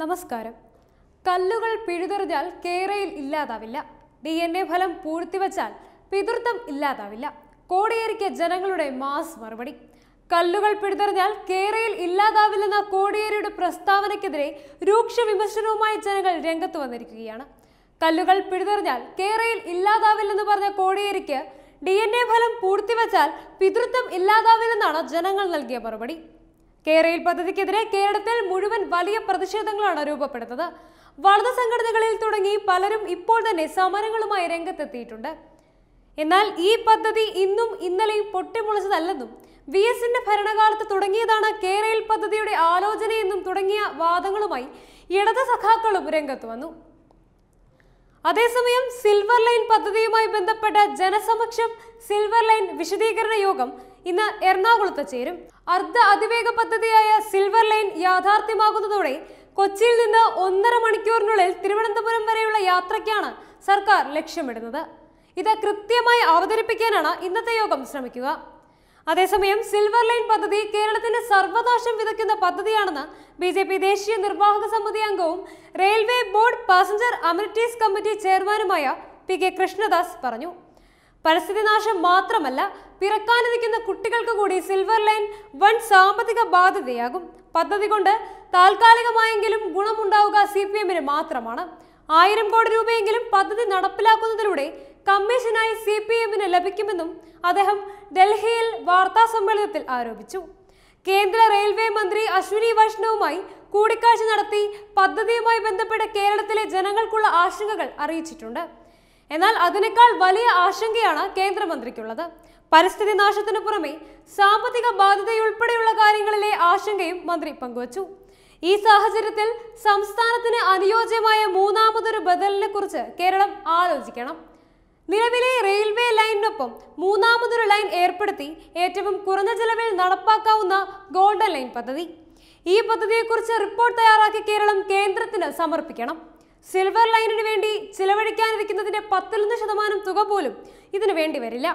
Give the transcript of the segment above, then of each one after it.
നമസ്കാരം കല്ലുകൾ പിഴുതെറിഞ്ഞാൽ കേരയിൽ ഇല്ലാതാവില്ല ഡി എൻ എ ഫലം പൂഴ്ത്തിവച്ചാൽ പിതൃത്വം ഇല്ലാതാവില്ല കോടിയേരിക്ക് ജനങ്ങളുടെ മാസ് മറുപടി കല്ലുകൾ പിഴുതെറിഞ്ഞാൽ കേരയിൽ ഇല്ലാതാവില്ലെന്ന കോടിയേരിയുടെ പ്രസ്താവനയ്ക്കെതിരെ രൂക്ഷ വിമർശനവുമായി ജനങ്ങൾ രംഗത്ത് വന്നിരിക്കുകയാണ് കല്ലുകൾ പിഴുതെറിഞ്ഞാൽ കേരയിൽ ഇല്ലാതാവില്ലെന്ന് പറഞ്ഞ കോടിയേരിക്ക് ഡി എൻ എ ഫലം പൂഴ്ത്തിവച്ചാൽ പിതൃത്വം ഇല്ലാതാവില്ലെന്നാണ് ജനങ്ങൾ നൽകിയ മറുപടി കേരയിൽ പദ്ധതിക്കെതിരെ കേരളത്തിൽ മുഴുവൻ വലിയ പ്രതിഷേധങ്ങളാണ് രൂപപ്പെടുന്നത് വളർന്ന സംഘടനകളിൽ തുടങ്ങി പലരും ഇപ്പോൾ തന്നെ സമരങ്ങളുമായി രംഗത്തെത്തിയിട്ടുണ്ട് എന്നാൽ ഈ പദ്ധതി ഇന്നും ഇന്നലെയും പൊട്ടിമുളച്ചതല്ലെന്നും വി എസിന്റെ ഭരണകാലത്ത് തുടങ്ങിയതാണ് കേരയിൽ പദ്ധതിയുടെ ആലോചനയെന്നും തുടങ്ങിയ വാദങ്ങളുമായി ഇടത് സഖാക്കളും രംഗത്ത് വന്നു അതേസമയം സിൽവർ ലൈൻ പദ്ധതിയുമായി ബന്ധപ്പെട്ട ജനസമക്ഷം സിൽവർ ലൈൻ വിശദീകരണ യോഗം ഇന്ന് എറണാകുളത്ത് ചേരും അർദ്ധ അതിവേഗ പദ്ധതിയായ സിൽവർ ലൈൻ യാഥാർത്ഥ്യമാകുന്നതോടെ കൊച്ചിയിൽ നിന്ന് ഒന്നര മണിക്കൂറിനുള്ളിൽ തിരുവനന്തപുരം വരെയുള്ള യാത്രയ്ക്കാണ് സർക്കാർ ലക്ഷ്യമിടുന്നത് ഇത് കൃത്യമായി അവതരിപ്പിക്കാനാണ് ഇന്നത്തെ യോഗം ശ്രമിക്കുക അതേസമയം സിൽവർ ലൈൻ പദ്ധതി കേരളത്തിന്റെ സർവനാശം വിതയ്ക്കുന്ന പദ്ധതിയാണെന്ന് ബി ജെ പി ദേശീയ നിർവാഹക സമിതി അംഗവും railway board passenger amenities committee ചെയർമാനുമായ പി കെ കൃഷ്ണദാസ് പറഞ്ഞു പരിസ്ഥിതി നാശം മാത്രമല്ല പിറക്കാനിരിക്കുന്ന കുട്ടികൾക്ക് കൂടി സിൽവർ ലൈൻ വൻ സാമ്പത്തിക ബാധ്യതയാകും പദ്ധതി കൊണ്ട് താൽക്കാലികമായെങ്കിലും ഗുണമുണ്ടാവുക സി പി എമ്മിന് മാത്രമാണ് ആയിരം കോടി രൂപയെങ്കിലും പദ്ധതി നടപ്പിലാക്കുന്നതിലൂടെ കമ്മീഷനായി സി പി എമ്മിന് ലഭിക്കുമെന്നും അദ്ദേഹം ഡൽഹിയിൽ വാർത്താ സമ്മേളനത്തിൽ ആരോപിച്ചു കേന്ദ്ര റെയിൽവേ മന്ത്രി അശ്വിനി വൈഷ്ണവുമായി കൂടിക്കാഴ്ച നടത്തി പദ്ധതിയുമായി ബന്ധപ്പെട്ട് കേരളത്തിലെ ജനങ്ങൾക്കുള്ള ആശങ്കകൾ അറിയിച്ചിട്ടുണ്ട് എന്നാൽ അതിനേക്കാൾ വലിയ ആശങ്കയാണ് കേന്ദ്രമന്ത്രിക്കുള്ളത് പരിസ്ഥിതി നാശത്തിനു പുറമെ സാമ്പത്തിക ബാധ്യതയുൾപ്പെടെയുള്ള കാര്യങ്ങളിലെ ആശങ്കയും മന്ത്രി പങ്കുവച്ചു ഈ സാഹചര്യത്തിൽ സംസ്ഥാനത്തിന് അനുയോജ്യമായ മൂന്നാമതൊരു ബദലിനെ കുറിച്ച് കേരളം ആലോചിക്കണം നിലവിലെ റെയിൽവേ ഒപ്പം മൂന്നാമതൊരു ലൈൻ ഏർപ്പെടുത്തി ഏറ്റവും കുറഞ്ഞ ചെലവിൽ നടപ്പാക്കാവുന്ന ഗോൾഡൻ ലൈൻ പദ്ധതി ഈ പദ്ധതിയെക്കുറിച്ച് റിപ്പോർട്ട് തയ്യാറാക്കി കേരളം കേന്ദ്രത്തിന് സമർപ്പിക്കണം സിൽവർ ലൈനിന് വേണ്ടി ചിലവഴിക്കാനിരിക്കുന്നതിന്റെ പത്തിലൊന്ന് ശതമാനം തുക പോലും ഇതിന് വേണ്ടി വരില്ല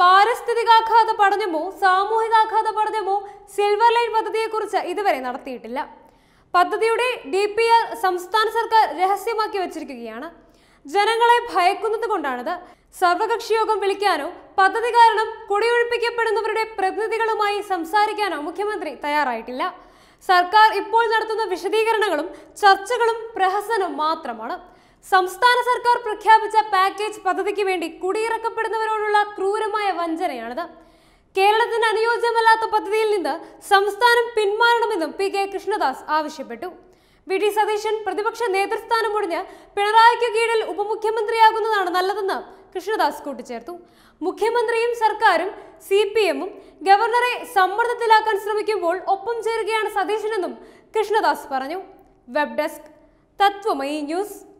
പാരിസ്ഥിതികാഘാത പഠനമോ സാമൂഹികാഘാത പഠനമോ സിൽവർ ലൈൻ പദ്ധതിയെക്കുറിച്ച് ഇതുവരെ നടത്തിയിട്ടില്ല പദ്ധതിയുടെ ഡി പി ആർ സംസ്ഥാന സർക്കാർ രഹസ്യമാക്കി വച്ചിരിക്കുകയാണ് ജനങ്ങളെ ഭയക്കുന്നത് കൊണ്ടാണിത് സർവകക്ഷിയോഗം വിളിക്കാനോ പദ്ധതി കാരണം കുടിയൊഴിപ്പിക്കപ്പെടുന്നവരുടെ പ്രതിനിധികളുമായി സംസാരിക്കാനോ മുഖ്യമന്ത്രി തയ്യാറായിട്ടില്ല സർക്കാർ ഇപ്പോൾ നടത്തുന്ന വിശദീകരണങ്ങളും ചർച്ചകളും പ്രഹസനം മാത്രമാണ് സംസ്ഥാന സർക്കാർ പ്രഖ്യാപിച്ച പാക്കേജ് പദ്ധതിക്ക് വേണ്ടി കുടിയിറക്കപ്പെടുന്നവരോടുള്ള ക്രൂരമായ വഞ്ചനയാണിത് കേരളത്തിന് അനുയോജ്യമല്ലാത്ത പദ്ധതിയിൽ നിന്ന് സംസ്ഥാനം പിന്മാറണമെന്നും പി കെ കൃഷ്ണദാസ് ആവശ്യപ്പെട്ടു വി ഡി സതീശൻ പ്രതിപക്ഷ നേതൃസ്ഥാനം ഒഴിഞ്ഞ് പിണറായിക്ക് കീഴിൽ ഉപമുഖ്യമന്ത്രിയാകുന്നതാണ് നല്ലതെന്ന് കൃഷ്ണദാസ് കൂട്ടിച്ചേർത്തു മുഖ്യമന്ത്രിയും സർക്കാരും സി പി എമ്മും ഗവർണറെ സമ്മർദ്ദത്തിലാക്കാൻ ശ്രമിക്കുമ്പോൾ ഒപ്പം ചേരുകയാണ് സതീശനെന്നും കൃഷ്ണദാസ് പറഞ്ഞു വെബ് ഡെസ്ക് തത്വമയി ന്യൂസ്